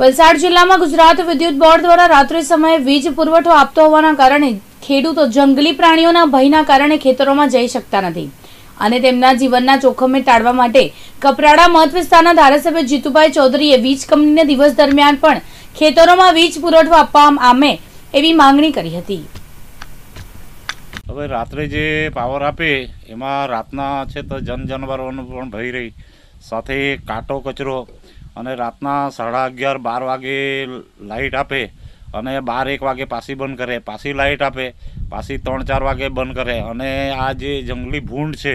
વલસાડ જિલ્લામાં ગુજરાત વિદ્યુત બોર્ડ દ્વારા રાત્રિ સમયે વીજ પુરવઠો આપતો હોવાના કારણે ખેડૂતો જંગલી પ્રાણીઓના ભયના કારણે ખેતરોમાં જઈ શકતા નથી અને તેમના જીવનના જોખમે ટાળવા માટે કપરાડા મત વિસ્તારના ધારાસભ્ય જીતુભાઈ ચૌધરીએ વીજ કંપનીને દિવસ દરમિયાન પણ ખેતરોમાં વીજ પુરવઠો આપવા આમે એવી માંગણી કરી હતી હવે રાત્રે જે પાવર આપે એમાં રાતના છે તો જન જાનવરોનો પણ ભય રહી સાથે કાંટો કચરો અને રાતના સાડા અગિયાર બાર વાગે લાઇટ આપે અને બાર એક વાગે પાછી બંધ કરે પાછી લાઇટ આપે પાછી ત્રણ ચાર વાગે બંધ કરે અને આ જે જંગલી ભૂંડ છે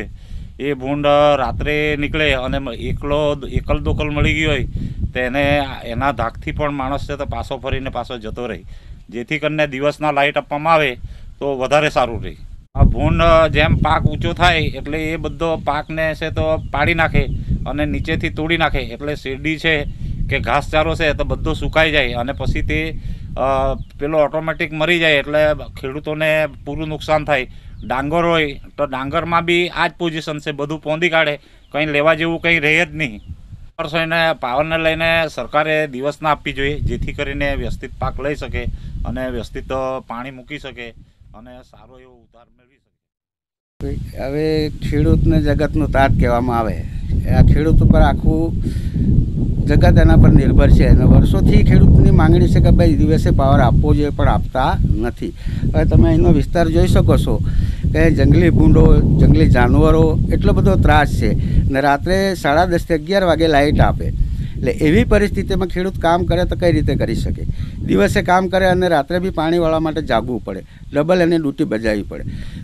એ ભૂંડ રાત્રે નીકળે અને એકલો એકલ દોકલ મળી ગયો હોય તેને એના ધાકથી પણ માણસ છે તો પાછો ફરીને પાછો જતો રહે જેથી કરીને દિવસના લાઇટ આપવામાં આવે તો વધારે સારું રહે આ ભૂંડ જેમ પાક ઊંચો થાય એટલે એ બધો પાકને છે તો પાડી નાખે અને નીચેથી તોડી નાખે એટલે શેરડી છે કે ઘાસચારો છે તો બધું સુકાઈ જાય અને પછી તે પેલો ઓટોમેટિક મરી જાય એટલે ખેડૂતોને પૂરું નુકસાન થાય ડાંગર હોય તો ડાંગરમાં બી આ જ પોઝિશન છે બધું પોંદી કાઢે કંઈ લેવા જેવું કંઈ રહે જ નહીં પાવરસોઈને પાવરને લઈને સરકારે દિવસના આપવી જોઈએ જેથી કરીને વ્યવસ્થિત પાક લઈ શકે અને વ્યવસ્થિત પાણી મૂકી શકે અને સારો એવો ઉધાર મેળવી શકે હવે ખેડૂતને જગતનું તાત કહેવામાં આવે આ ખેડૂત ઉપર આખું જગત એના પર નિર્ભર છે અને વર્ષોથી ખેડૂતની માંગણી છે કે ભાઈ દિવસે પાવર આપવો જોઈએ પણ આપતા નથી હવે તમે એનો વિસ્તાર જોઈ શકો છો કે જંગલી ભૂંડો જંગલી જાનવરો એટલો બધો ત્રાસ છે ને રાત્રે સાડા દસથી અગિયાર વાગે લાઇટ આપે એટલે એવી પરિસ્થિતિમાં ખેડૂત કામ કરે તો કઈ રીતે કરી શકે દિવસે કામ કરે અને રાત્રે બી પાણી વાળવા માટે જાગવું પડે ડબલ એની ડ્યુટી બજાવવી પડે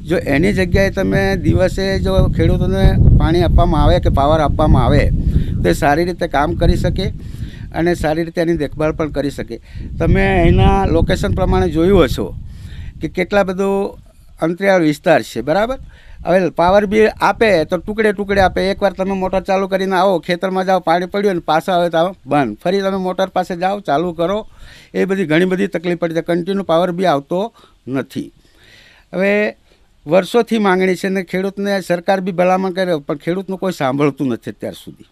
જો એની જગ્યાએ તમે દિવસે જો ખેડૂતોને પાણી આપવામાં આવે કે પાવર આપવામાં આવે તો એ સારી રીતે કામ કરી શકે અને સારી રીતે એની દેખભાળ પણ કરી શકે તમે એના લોકેશન પ્રમાણે જોયું હશો કે કેટલા બધું અંતરિયાળ વિસ્તાર છે બરાબર હવે પાવર બી આપે તો ટુકડે ટુકડે આપે એકવાર તમે મોટર ચાલુ કરીને આવો ખેતરમાં જાઓ પાણી પડ્યું અને પાછા આવે તો બંધ ફરી તમે મોટર પાસે જાઓ ચાલુ કરો એ બધી ઘણી બધી તકલીફ પડી છે કન્ટિન્યુ પાવર બી આવતો નથી હવે વર્ષોથી માંગણી છે ને ખેડૂતને સરકાર બી ભલામણ કરે પણ ખેડૂતનું કોઈ સાંભળતું નથી અત્યાર સુધી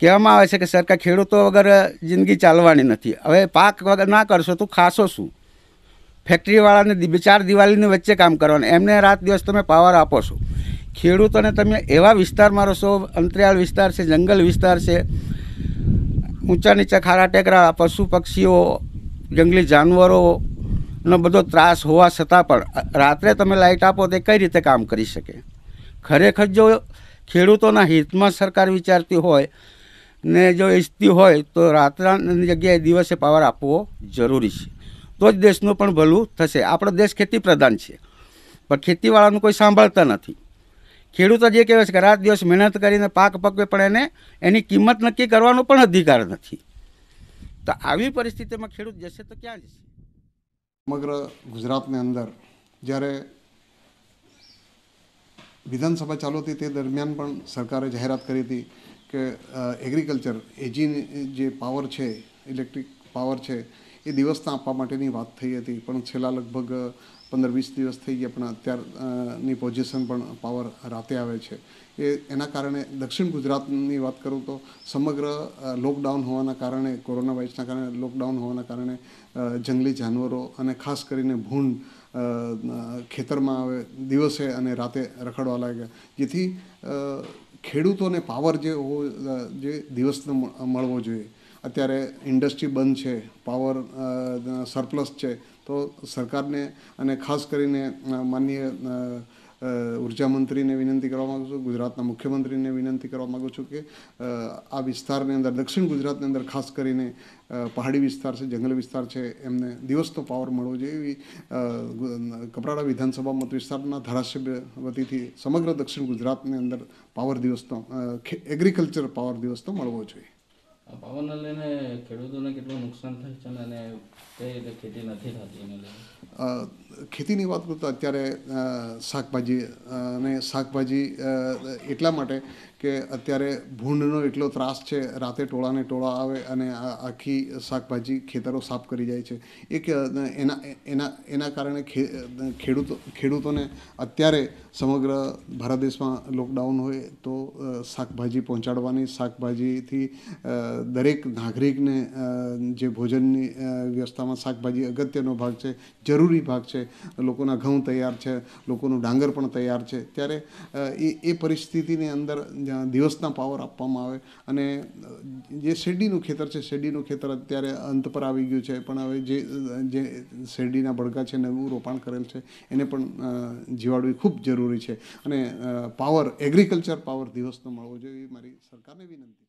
કહેવામાં આવે છે કે સરકાર ખેડૂતો વગર જિંદગી ચાલવાની નથી હવે પાક વગર ના કરશો તો ખાશો શું ફેક્ટરીવાળાને ચાર દિવાળીની વચ્ચે કામ કરવાનું એમને રાત દિવસ તમે પાવર આપો છો ખેડૂતોને તમે એવા વિસ્તારમાં રહો અંતરિયાળ વિસ્તાર છે જંગલ વિસ્તાર છે ઊંચા નીચા ખારા ટેકરા પશુ પક્ષીઓ જંગલી જાનવરોનો બધો ત્રાસ હોવા છતાં પણ રાત્રે તમે લાઇટ આપો તે કઈ રીતે કામ કરી શકે ખરેખર જો ખેડૂતોના હિતમાં સરકાર વિચારતી હોય ને જો ઈચ્છતી હોય તો રાત્રાની જગ્યાએ દિવસે પાવર આપવો જરૂરી છે તો જ દેશનું પણ ભલું થશે આપણો દેશ ખેતી પ્રધાન છે પણ ખેતીવાળાનું કોઈ સાંભળતા નથી ખેડૂતો જે કહેવાય છે કે રાત દિવસ મહેનત કરીને પાક પકવે પણ એને એની કિંમત નક્કી કરવાનો પણ અધિકાર નથી તો આવી પરિસ્થિતિમાં ખેડૂત જશે તો ક્યાં જશે સમગ્ર ગુજરાતની અંદર જ્યારે વિધાનસભા ચાલુ હતી તે દરમિયાન પણ સરકારે જાહેરાત કરી હતી કે એગ્રીકલ્ચર એજીની જે પાવર છે ઇલેક્ટ્રિક પાવર છે એ દિવસના આપવા માટેની વાત થઈ હતી પણ છેલ્લા લગભગ પંદર વીસ દિવસ થઈ ગયા પણ અત્યારની પોઝિશન પણ પાવર રાતે આવે છે એ એના કારણે દક્ષિણ ગુજરાતની વાત કરું તો સમગ્ર લોકડાઉન હોવાના કારણે કોરોના વાયરસના કારણે લોકડાઉન હોવાના કારણે જંગલી જાનવરો અને ખાસ કરીને ભૂંડ ખેતરમાં આવે દિવસે અને રાતે રખડવા લાગ્યા જેથી ખેડૂતોને પાવર જે હોવો જે દિવસનો મળવો જોઈએ અત્યારે ઇન્ડસ્ટ્રી બંધ છે પાવર સરપ્લસ છે તો સરકારને અને ખાસ કરીને માનનીય ઉર્જા મંત્રીને વિનંતી કરવા માગું છું ગુજરાતના મુખ્યમંત્રીને વિનંતી કરવા માગું છું કે આ વિસ્તારની અંદર દક્ષિણ ગુજરાતની અંદર ખાસ કરીને પહાડી વિસ્તાર છે જંગલ વિસ્તાર છે એમને દિવસનો પાવર મળવો જોઈએ એવી કપરાડા વિધાનસભા મત વિસ્તારના ધારાસભ્ય વતીથી સમગ્ર દક્ષિણ ગુજરાતની અંદર પાવર દિવસનો એગ્રીકલ્ચર પાવર દિવસનો મળવો જોઈએ આ પાવાના લઈને ખેડૂતોને કેટલું નુકસાન થાય છે અને કઈ રીતે ખેતી નથી થતી એને લઈને ખેતીની વાત કરું તો અત્યારે શાકભાજી અને શાકભાજી એટલા માટે કે અત્યારે ભૂંડનો એટલો ત્રાસ છે રાતે ટોળાને ટોળા આવે અને આખી શાકભાજી ખેતરો સાફ કરી જાય છે એક એના એના એના કારણે ખેડૂતો ખેડૂતોને અત્યારે સમગ્ર ભારત દેશમાં લોકડાઉન હોય તો શાકભાજી પહોંચાડવાની શાકભાજીથી દરેક નાગરિકને જે ભોજનની વ્યવસ્થામાં શાકભાજી અગત્યનો ભાગ છે જરૂરી ભાગ છે લોકોના ઘઉં તૈયાર છે લોકોનું ડાંગર પણ તૈયાર છે ત્યારે એ એ પરિસ્થિતિની અંદર દિવસના પાવર આપવામાં આવે અને જે શેરડીનું ખેતર છે શેરડીનું ખેતર અત્યારે અંત પર આવી ગયું છે પણ હવે જે જે શેરડીના બળગા છે નવું રોપાણ કરેલ છે એને પણ જીવાડવી ખૂબ જરૂરી છે અને પાવર એગ્રીકલ્ચર પાવર દિવસનો મળવો જોઈએ મારી સરકારને વિનંતી